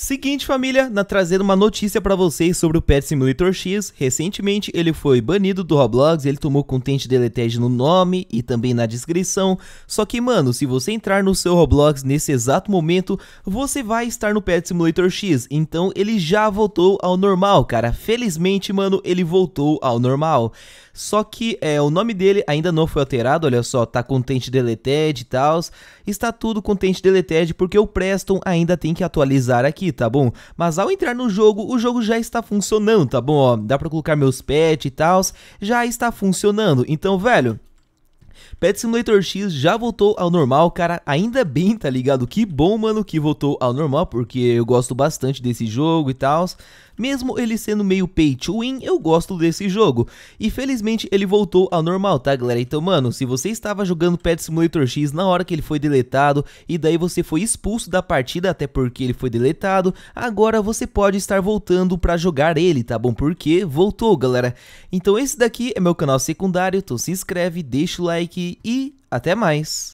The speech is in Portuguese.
Seguinte família, na trazendo uma notícia para vocês sobre o Pet Simulator X. Recentemente ele foi banido do Roblox, ele tomou content deleted no nome e também na descrição. Só que mano, se você entrar no seu Roblox nesse exato momento, você vai estar no Pet Simulator X. Então ele já voltou ao normal, cara. Felizmente, mano, ele voltou ao normal. Só que é, o nome dele ainda não foi alterado, olha só, tá content deleted e tal. Está tudo content deleted porque o Preston ainda tem que atualizar aqui tá bom? Mas ao entrar no jogo, o jogo já está funcionando, tá bom? Ó, dá pra colocar meus pets e tal, já está funcionando. Então, velho, Pet Simulator X já voltou ao normal, cara, ainda bem, tá ligado? Que bom, mano, que voltou ao normal, porque eu gosto bastante desse jogo e tal. Mesmo ele sendo meio pay to win, eu gosto desse jogo. E felizmente ele voltou ao normal, tá galera? Então, mano, se você estava jogando Pet Simulator X na hora que ele foi deletado e daí você foi expulso da partida até porque ele foi deletado, agora você pode estar voltando para jogar ele, tá bom? Porque voltou, galera. Então esse daqui é meu canal secundário, então se inscreve, deixa o like e até mais!